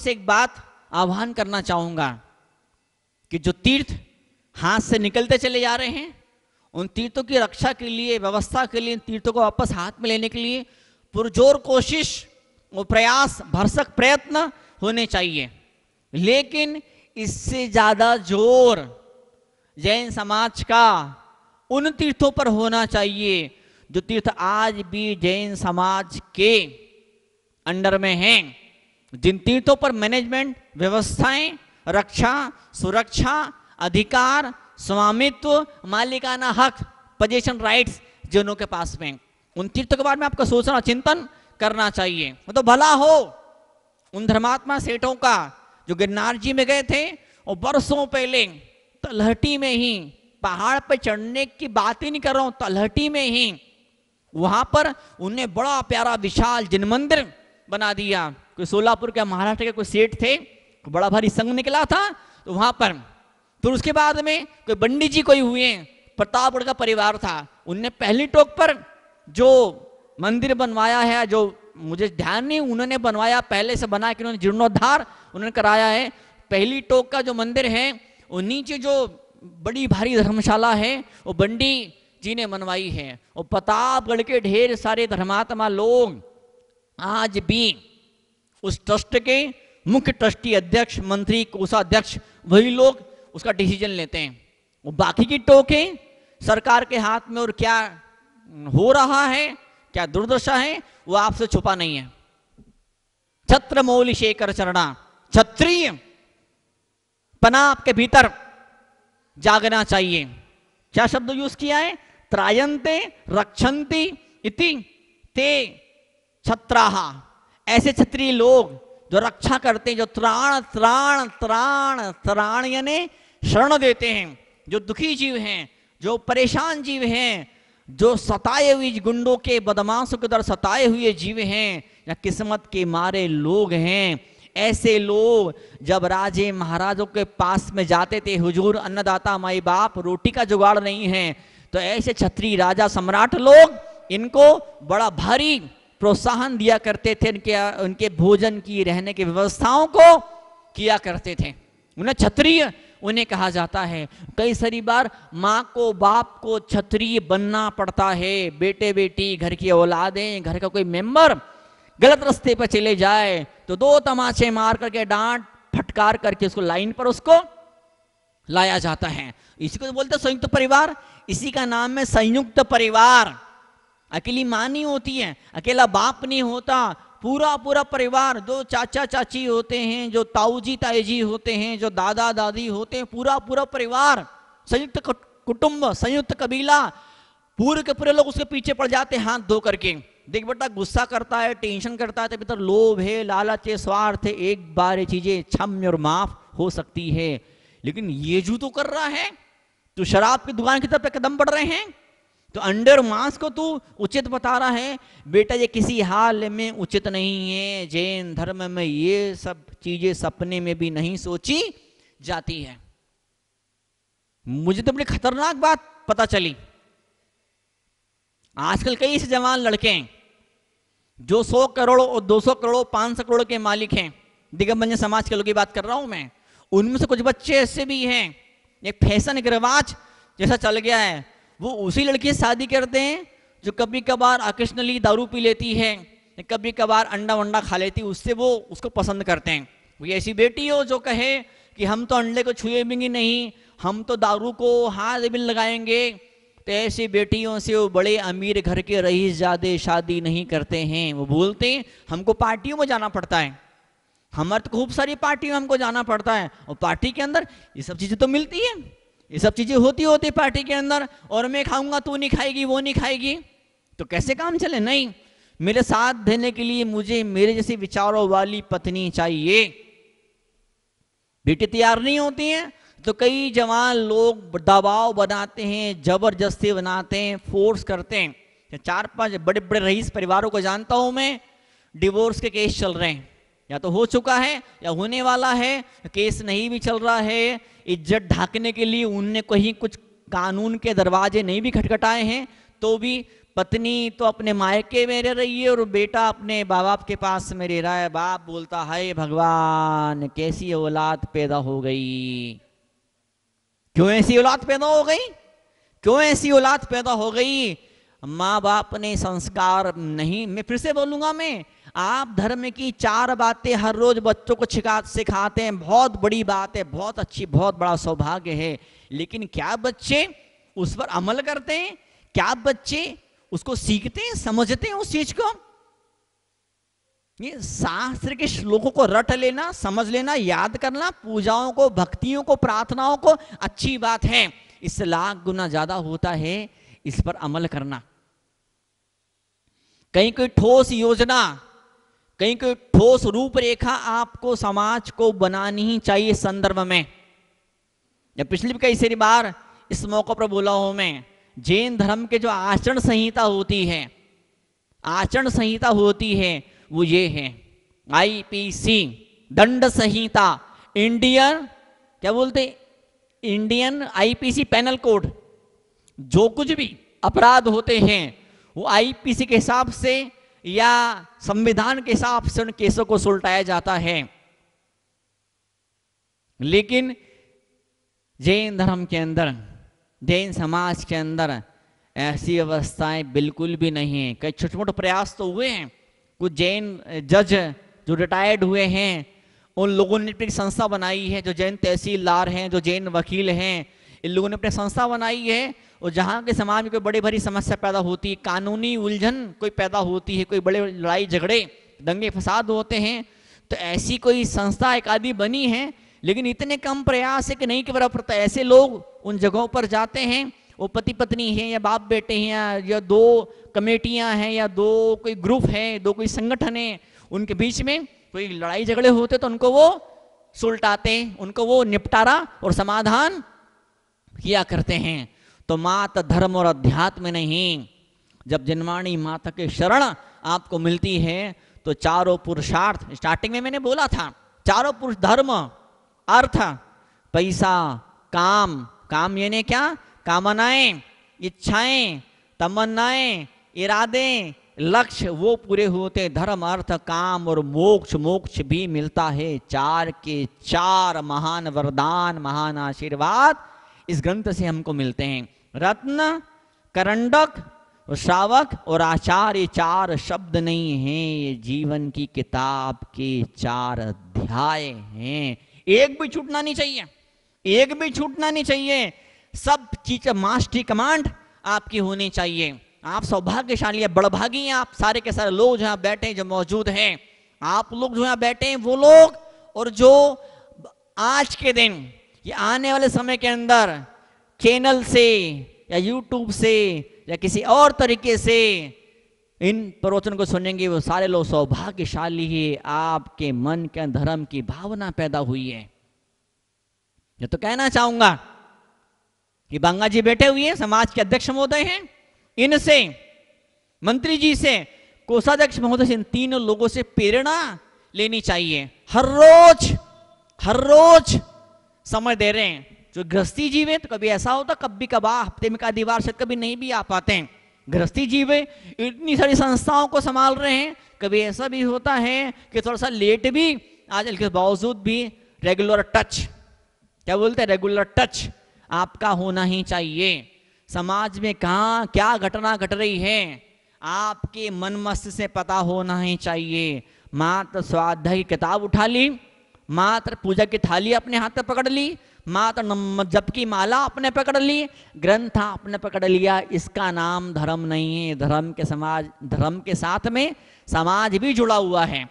से एक बात आह्वान करना चाहूंगा कि जो तीर्थ हाथ से निकलते चले जा रहे हैं उन तीर्थों की रक्षा के लिए व्यवस्था के लिए तीर्थों को वापस हाथ में लेने के लिए पुरजोर कोशिश और प्रयास भरसक प्रयत्न होने चाहिए लेकिन इससे ज़्यादा जोर जैन समाज का उन तीर्थों पर होना चाहिए जो तीर्थ आज भी जैन समाज के अंडर में हैं जिन तीर्थों पर मैनेजमेंट व्यवस्थाएं रक्षा सुरक्षा अधिकार स्वामित्व मालिकाना हक पोजेशन राइट्स जिनों के पास में उन तीर्थों के बारे में आपको सोचना और चिंतन करना चाहिए मतलब तो भला हो उन धर्मात्मा सेठों का जो गिरनार जी में गए थे और बरसों पहले तलहटी में ही पहाड़ पर चढ़ने की बात ही नहीं कर रहा हूं तलहटी में ही वहां पर उन्हें बड़ा प्यारा विशाल जिन मंदिर बना दिया कोई सोलापुर के महाराष्ट्र के कोई सेठ थे बड़ा भारी संघ निकला था तो वहां पर फिर तो उसके बाद में कोई बंडी जी कोई हुए प्रतापगढ़ का परिवार था उनने पहली टोक पर जो मंदिर बनवाया है जो मुझे ध्यान नहीं उन्होंने बनवाया पहले से बना कि उन्होंने जीर्णोद्धार उन्होंने कराया है पहली टोक का जो मंदिर है वो नीचे जो बड़ी भारी धर्मशाला है वो बंडी जी ने बनवाई है और प्रतापगढ़ के ढेर सारे धर्मात्मा लोग आज भी उस ट्रस्ट के मुख्य ट्रस्टी अध्यक्ष मंत्री कोषाध्यक्ष वही लोग उसका डिसीजन लेते हैं वो बाकी की टोके सरकार के हाथ में और क्या हो रहा है क्या दुर्दशा है वो आपसे छुपा नहीं है छत्र मौली शेखर चरणा क्षत्रिय पना आपके भीतर जागना चाहिए क्या शब्द यूज किया है त्रायंते रक्षंती इति ते छत्राहा ऐसे छत्री लोग जो रक्षा करते हैं जो त्राण त्राण त्राण त्राण यानी शरण देते हैं जो दुखी जीव हैं जो परेशान जीव हैं जो सताए हुए गुंडों के बदमाशों के द्वारा सताए हुए जीव हैं या किस्मत के मारे लोग हैं ऐसे लोग जब राजे महाराजों के पास में जाते थे हुजूर अन्नदाता माई बाप रोटी का जुगाड़ नहीं है तो ऐसे छत्री राजा सम्राट लोग इनको बड़ा भारी प्रोत्साहन दिया करते थे उनके उनके भोजन की रहने की व्यवस्थाओं को किया करते थे उन्हें क्षत्रिय उन्हें कहा जाता है कई सारी बार माँ को बाप को क्षत्रिय बनना पड़ता है बेटे बेटी घर की औलादें घर का कोई मेंबर गलत रास्ते पर चले जाए तो दो तमाचे मार करके डांट फटकार करके उसको लाइन पर उसको लाया जाता है इसी को तो बोलते संयुक्त परिवार इसी का नाम है संयुक्त परिवार अकेली माँ नहीं होती है अकेला बाप नहीं होता पूरा पूरा परिवार जो चाचा चाची होते हैं जो ताऊजी ताईजी होते हैं जो दादा दादी होते हैं पूरा पूरा परिवार संयुक्त कुटुंब संयुक्त कबीला पूरे के पूरे लोग उसके पीछे पड़ जाते हैं हाथ धो करके देख बेटा गुस्सा करता है टेंशन करता है तो लोभ है लालच है स्वार्थ है एक बार ये चीजें क्षम्य और माफ हो सकती है लेकिन ये जू तो कर रहा है तो शराब की दुकान की तरफ कदम बढ़ रहे हैं तो अंडर मास को तू उचित बता रहा है बेटा ये किसी हाल में उचित नहीं है जैन धर्म में ये सब चीजें सपने में भी नहीं सोची जाती है मुझे तो बड़ी खतरनाक बात पता चली आजकल कई से जवान लड़के हैं जो 100 करोड़ और 200 करोड़ 500 करोड़ के मालिक हैं दिग्गज समाज के लोगों की बात कर रहा हूं मैं उनमें से कुछ बच्चे ऐसे भी हैं एक फैशन एक रिवाज जैसा चल गया है वो उसी लड़की से शादी करते हैं जो कभी कभार अकेशनली दारू पी लेती है कभी कभार अंडा वंडा खा लेती उससे वो उसको पसंद करते हैं वो ऐसी बेटी हो जो कहे कि हम तो अंडे को छुए भी नहीं हम तो दारू को हाथ भी लगाएंगे तो ऐसी बेटियों से वो बड़े अमीर घर के रईस ज़्यादा शादी नहीं करते हैं वो बोलते हैं हमको पार्टियों में जाना पड़ता है हमारे तो खूब सारी पार्टियों में हमको जाना पड़ता है और पार्टी के अंदर ये सब चीज़ें तो मिलती है ये सब चीजें होती होती पार्टी के अंदर और मैं खाऊंगा तू नहीं खाएगी वो नहीं खाएगी तो कैसे काम चले नहीं मेरे साथ देने के लिए मुझे मेरे जैसे विचारों वाली पत्नी चाहिए बेटी तैयार नहीं होती है तो कई जवान लोग दबाव बनाते हैं जबरदस्ती बनाते हैं फोर्स करते हैं चार पांच बड़े बड़े रईस परिवारों को जानता हूं मैं डिवोर्स के केस चल रहे हैं या तो हो चुका है या होने वाला है केस नहीं भी चल रहा है इज्जत ढाकने के लिए उनने कहीं कुछ कानून के दरवाजे नहीं भी खटखटाए हैं तो भी पत्नी तो अपने मायके में रह रही है और बेटा अपने बाप बाप के पास में रह रहा है बाप बोलता है भगवान कैसी औलाद पैदा हो गई क्यों ऐसी औलाद पैदा हो गई क्यों ऐसी औलाद पैदा हो गई माँ बाप ने संस्कार नहीं मैं फिर से बोलूंगा मैं आप धर्म की चार बातें हर रोज बच्चों को छिखा सिखाते हैं बहुत बड़ी बात है बहुत अच्छी बहुत बड़ा सौभाग्य है लेकिन क्या बच्चे उस पर अमल करते हैं क्या बच्चे उसको सीखते हैं समझते हैं उस चीज को ये शास्त्र के श्लोकों को रट लेना समझ लेना याद करना पूजाओं को भक्तियों को प्रार्थनाओं को अच्छी बात है इससे लाख गुना ज्यादा होता है इस पर अमल करना कहीं कोई ठोस योजना कहीं कोई ठोस रूपरेखा आपको समाज को बनानी ही चाहिए संदर्भ में या पिछली भी कई सारी बार इस मौके पर बोला हूं मैं जैन धर्म के जो आचरण संहिता होती है आचरण संहिता होती है वो ये है आईपीसी दंड संहिता इंडियन क्या बोलते इंडियन आईपीसी पैनल कोड जो कुछ भी अपराध होते हैं वो आईपीसी के हिसाब से या संविधान के हिसाब से उन केसों को सुलटाया जाता है लेकिन जैन धर्म के अंदर जैन समाज के अंदर ऐसी व्यवस्थाएं बिल्कुल भी नहीं है कई छोटे मोटे प्रयास तो हुए हैं कुछ जैन जज जो रिटायर्ड हुए हैं उन लोगों ने अपनी संस्था बनाई है जो जैन तहसीलदार हैं जो जैन वकील हैं इन लोगों ने अपनी संस्था बनाई है और जहाँ के समाज में कोई बड़ी भारी समस्या पैदा होती है कानूनी उलझन कोई पैदा होती है कोई बड़े लड़ाई झगड़े दंगे फसाद होते हैं तो ऐसी कोई संस्था एक आदि बनी है लेकिन इतने कम प्रयास है कि नहीं कि बराबर पड़ता ऐसे लोग उन जगहों पर जाते हैं वो पति पत्नी हैं या बाप बेटे हैं या, या दो कमेटियां हैं या दो कोई ग्रुप है दो कोई संगठन है उनके बीच में कोई लड़ाई झगड़े होते तो उनको वो सुलटाते उनको वो निपटारा और समाधान किया करते हैं तो मात धर्म और अध्यात्म नहीं जब जन्माणी माता के शरण आपको मिलती है तो चारों पुरुषार्थ स्टार्टिंग में मैंने बोला था चारों पुरुष धर्म अर्थ पैसा काम काम यानी क्या कामनाएं इच्छाएं तमन्नाएं इरादे लक्ष्य वो पूरे होते धर्म अर्थ काम और मोक्ष मोक्ष भी मिलता है चार के चार महान वरदान महान आशीर्वाद इस ग्रंथ से हमको मिलते हैं रत्न करंडक श्रावक और आचार्य चार शब्द नहीं हैं ये जीवन की किताब के चार अध्याय हैं एक भी छूटना नहीं चाहिए एक भी छूटना नहीं चाहिए सब चीज मास्टरी कमांड आपकी होनी चाहिए आप सौभाग्यशाली है बड़भागी हैं आप सारे के सारे लोग जो यहाँ बैठे हैं जो मौजूद हैं आप लोग जो यहां बैठे हैं वो लोग और जो आज के दिन ये आने वाले समय के अंदर चैनल से या यूट्यूब से या किसी और तरीके से इन प्रवचन को सुनेंगे वो सारे लोग सौभाग्यशाली है आपके मन के धर्म की भावना पैदा हुई है ये तो कहना चाहूंगा कि बांगा जी बैठे हुए समाज के अध्यक्ष महोदय हैं इनसे मंत्री जी से कोषाध्यक्ष महोदय से इन तीनों लोगों से प्रेरणा लेनी चाहिए हर रोज हर रोज समय दे रहे हैं जो गृहस्थी जीव है तो कभी ऐसा होता कभी कभार हफ्ते में का दीवार से कभी नहीं भी आ पाते हैं गृहस्थी जीव है इतनी सारी संस्थाओं को संभाल रहे हैं कभी ऐसा भी होता है कि थोड़ा सा लेट भी आज के बावजूद भी रेगुलर टच क्या बोलते हैं रेगुलर टच आपका होना ही चाहिए समाज में कहा क्या घटना घट रही है आपके मन मस्त से पता होना ही चाहिए मात्र स्वाध्याय की किताब उठा ली मात्र पूजा की थाली अपने हाथ पर पकड़ ली मातनम जबकि माला आपने पकड़ ली ग्रंथ आपने पकड़ लिया इसका नाम धर्म नहीं है धर्म के समाज धर्म के साथ में समाज भी जुड़ा हुआ है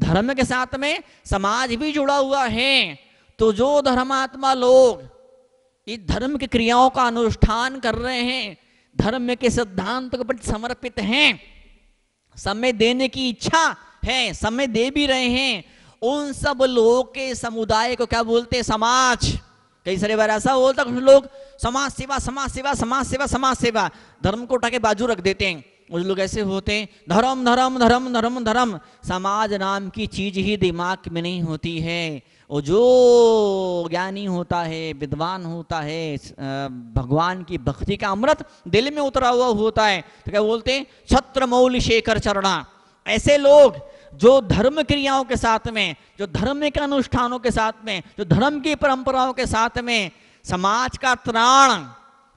धर्म के साथ में समाज भी जुड़ा हुआ है तो जो धर्मात्मा लोग इस धर्म की क्रियाओं का अनुष्ठान कर रहे हैं धर्म के सिद्धांत के प्रति समर्पित हैं समय देने की इच्छा है समय दे भी रहे हैं उन सब लोगों के समुदाय को क्या बोलते समाज कई सारे बार ऐसा बोलता कुछ लोग समाज सेवा समाज सेवा समाज सेवा समाज सेवा धर्म को उठा के बाजू रख देते हैं कुछ लोग ऐसे होते हैं धर्म धर्म धर्म धर्म धर्म समाज नाम की चीज ही दिमाग में नहीं होती है और जो ज्ञानी होता है विद्वान होता है भगवान की भक्ति का अमृत दिल में उतरा हुआ होता है तो क्या बोलते हैं छत्र मौल शेखर चरणा ऐसे लोग जो धर्म क्रियाओं के साथ में जो धर्म के अनुष्ठानों के साथ में जो धर्म की परंपराओं के साथ में समाज का त्राण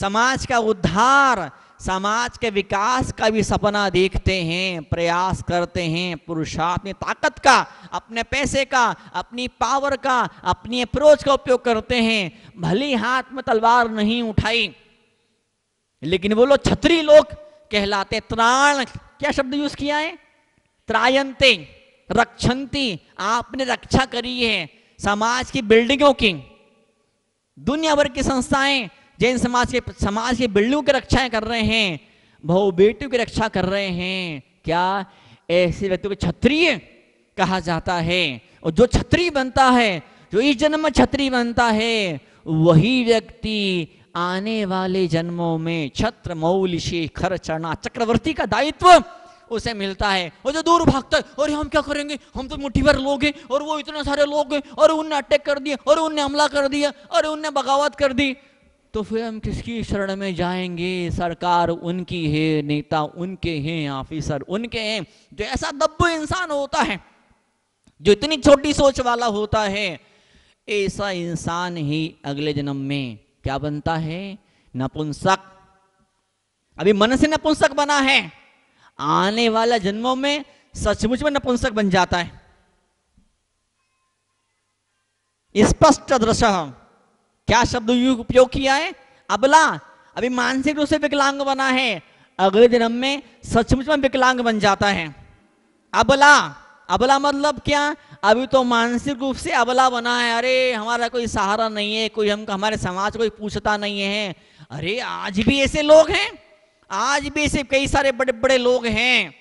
समाज का उद्धार समाज के विकास का भी सपना देखते हैं प्रयास करते हैं पुरुषार्थ अपनी ताकत का अपने पैसे का अपनी पावर का अपनी अप्रोच का उपयोग करते हैं भली हाथ में तलवार नहीं उठाई लेकिन वो लोग छत्री लोग कहलाते त्राण क्या शब्द यूज किया है त्रायंते रक्षंती आपने रक्षा करी है समाज की बिल्डिंगों की दुनिया भर की संस्थाएं जैन समाज के समाज के बिल्डिंगों की रक्षाएं कर रहे हैं बहु बेटियों की रक्षा कर रहे हैं क्या ऐसे व्यक्ति को क्षत्रिय कहा जाता है और जो छत्री बनता है जो इस जन्म में छत्री बनता है वही व्यक्ति आने वाले जन्मों में छत्र मौल शेखर चरणा चक्रवर्ती का दायित्व उसे मिलता है और जो दूर भागता है और हम क्या करेंगे हम तो मुठ्ठी भर लोग हैं और वो इतने सारे लोग हैं और उनने अटैक कर दिया और उनने हमला कर दिया और उनने बगावत कर दी तो फिर हम किसकी शरण में जाएंगे सरकार उनकी है नेता उनके हैं ऑफिसर उनके हैं जो ऐसा दब्बू इंसान होता है जो इतनी छोटी सोच वाला होता है ऐसा इंसान ही अगले जन्म में क्या बनता है नपुंसक अभी मन से नपुंसक बना है आने वाला जन्मों में सचमुच में नपुंसक बन जाता है स्पष्ट दृश्य क्या शब्द उपयोग किया है अबला अभी मानसिक रूप से विकलांग बना है अगले जन्म में सचमुच में विकलांग बन जाता है अबला अबला मतलब क्या अभी तो मानसिक रूप से अबला बना है अरे हमारा कोई सहारा नहीं है कोई हम हमारे समाज कोई पूछता नहीं है अरे आज भी ऐसे लोग हैं आज भी ऐसे कई सारे बड़े बड़े लोग हैं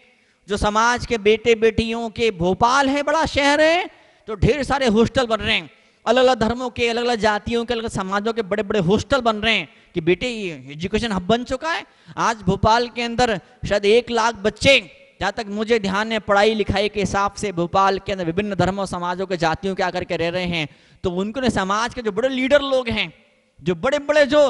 जो समाज के बेटे बेटियों के भोपाल है बड़ा शहर है तो ढेर सारे हॉस्टल बन रहे हैं अलग अलग धर्मों के अलग अलग जातियों के अलग समाजों के बड़े बड़े हॉस्टल बन रहे हैं कि बेटे एजुकेशन हब बन चुका है आज भोपाल के अंदर शायद एक लाख बच्चे जहाँ तक मुझे ध्यान है पढ़ाई लिखाई के हिसाब से भोपाल के अंदर विभिन्न धर्मों समाजों के जातियों के आकर के रह रहे हैं तो उनको समाज के जो बड़े लीडर लोग हैं जो बड़े बड़े जो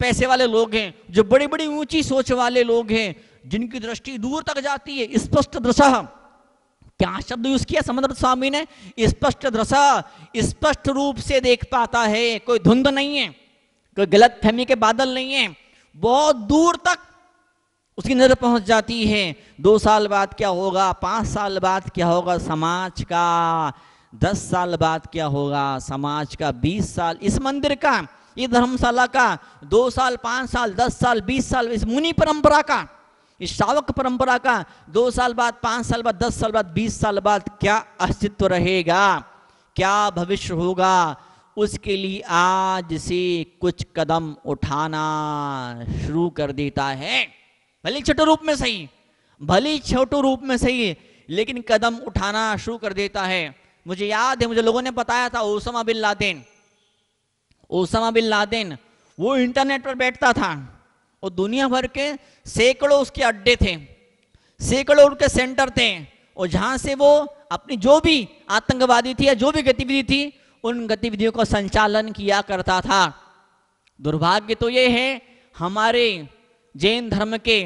पैसे वाले लोग हैं जो बड़ी बड़ी ऊंची सोच वाले लोग हैं जिनकी दृष्टि दूर तक जाती है स्पष्ट दृशा क्या शब्द यूज किया समुद्र स्वामी ने स्पष्ट दृशा स्पष्ट रूप से देख पाता है कोई धुंध नहीं है कोई गलत फहमी के बादल नहीं है बहुत दूर तक उसकी नजर पहुंच जाती है दो साल बाद क्या होगा पांच साल बाद क्या होगा समाज का दस साल बाद क्या होगा समाज का बीस साल इस मंदिर का ये धर्मशाला का दो साल पांच साल दस साल बीस साल इस मुनि परंपरा का इस शावक परंपरा का दो साल बाद पांच साल बाद दस साल बाद बीस साल बाद क्या अस्तित्व रहेगा क्या भविष्य होगा उसके लिए आज से कुछ कदम उठाना शुरू कर देता है भले छोटे रूप में सही भले छोटे रूप में सही लेकिन कदम उठाना शुरू कर देता है मुझे याद है मुझे लोगों ने बताया था Osama bin Laden Osama bin Laden वो इंटरनेट पर बैठता था और दुनिया भर के सैकड़ों उसके अड्डे थे सैकड़ों उनके सेंटर थे और जहां से वो अपनी जो भी आतंकवादी थी या जो भी गतिविधि थी उन गतिविधियों का संचालन किया करता था दुर्भाग्य तो ये है हमारे जैन धर्म के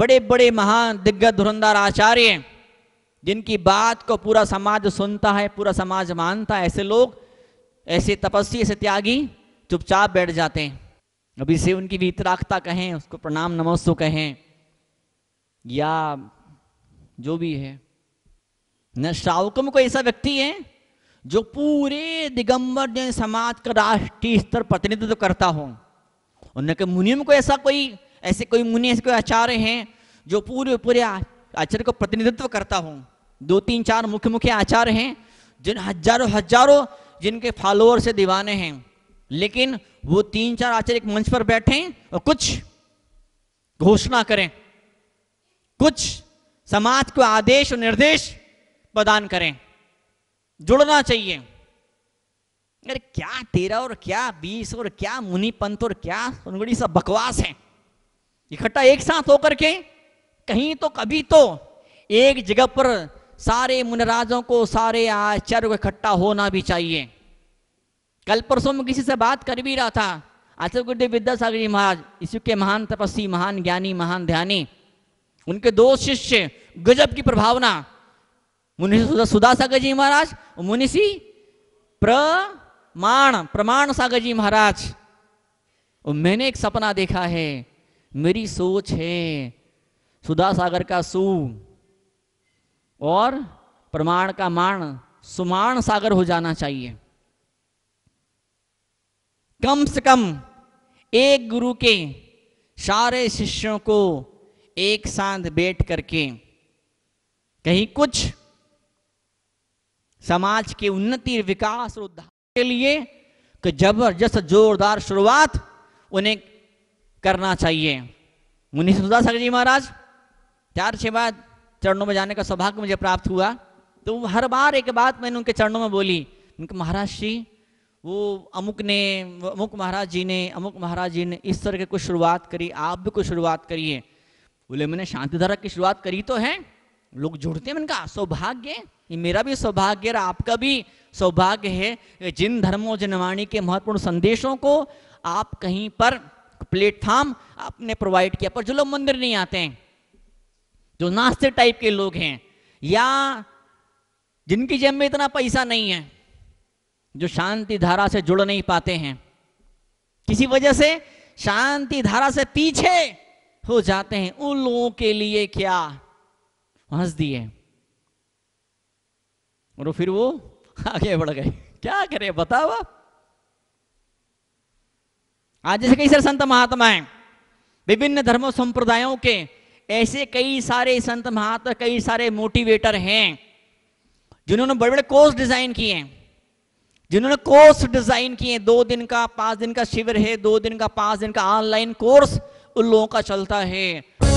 बड़े बड़े महान दिग्गज धुरंधर आचार्य जिनकी बात को पूरा समाज सुनता है पूरा समाज मानता है ऐसे लोग ऐसे तपस्वी ऐसे त्यागी चुपचाप बैठ जाते हैं अभी से उनकी वीतराखता कहें उसको प्रणाम नमस्तु कहें या जो भी है न श्रावकम को ऐसा व्यक्ति है जो पूरे दिगंबर जैन समाज का राष्ट्रीय स्तर प्रतिनिधित्व करता हो उन्होंने के को ऐसा कोई ऐसे कोई मुनि ऐसे कोई आचार्य हैं जो पूरे पूरे आचार्य को प्रतिनिधित्व करता हो दो तीन चार मुख्य मुख्य आचार्य हैं जिन हजारों हजारों जिनके फॉलोअर्स से दीवाने हैं लेकिन वो तीन चार आचार्य एक मंच पर बैठे और कुछ घोषणा करें कुछ समाज को आदेश और निर्देश प्रदान करें जुड़ना चाहिए अरे क्या तेरह और क्या बीस और क्या मुनि पंत और क्या सुनगड़ी सब बकवास है इकट्ठा एक साथ होकर के कहीं तो कभी तो एक जगह पर सारे मुनराजों को सारे आचार्य को इकट्ठा होना भी चाहिए कल परसों में किसी से बात कर भी रहा था आचर गुरुदेव विद्यासागर जी महाराज इसी के महान तपस्वी महान ज्ञानी महान ध्यानी उनके दो शिष्य गजब की प्रभावना मुनि सुधा सागर जी महाराज और प्रमाण प्रमाण सागर जी महाराज और मैंने एक सपना देखा है मेरी सोच है सुधा सागर का सु और प्रमाण का माण सुमाण सागर हो जाना चाहिए कम से कम एक गुरु के सारे शिष्यों को एक साथ बैठ करके कहीं कुछ समाज के उन्नति विकास और उद्धार के लिए कि जबरदस्त जोरदार शुरुआत उन्हें करना चाहिए मुनि सुदास जी महाराज चार छह बाद चरणों में जाने का सौभाग्य मुझे प्राप्त हुआ तो हर बार एक बात मैंने उनके चरणों में बोली उनके महाराज जी वो अमुक ने अमुक महाराज जी ने अमुक महाराज जी ने इस तरह के कुछ शुरुआत करी आप भी कुछ शुरुआत करिए बोले मैंने शांति धारा की शुरुआत करी तो है लोग जुड़ते हैं मैंने कहा सौभाग्य ये मेरा भी सौभाग्य और आपका भी सौभाग्य है जिन धर्मों जनवाणी के महत्वपूर्ण संदेशों को आप कहीं पर प्लेटफॉर्म आपने प्रोवाइड किया पर जो लोग मंदिर नहीं आते हैं जो नास्ते टाइप के लोग हैं या जिनकी जेब में इतना पैसा नहीं है जो शांति धारा से जुड़ नहीं पाते हैं किसी वजह से शांति धारा से पीछे हो जाते हैं उन लोगों के लिए क्या हंस दिए और फिर वो आगे बढ़ गए क्या करे बताओ आप आज जैसे कई सारे संत महात्मा हैं विभिन्न धर्मों संप्रदायों के ऐसे कई सारे संत महात्मा कई सारे मोटिवेटर हैं जिन्होंने बड़े बड़े कोर्स डिजाइन किए हैं जिन्होंने कोर्स डिजाइन किए दो दिन का पांच दिन का शिविर है दो दिन का पांच दिन का ऑनलाइन कोर्स उन लोगों का चलता है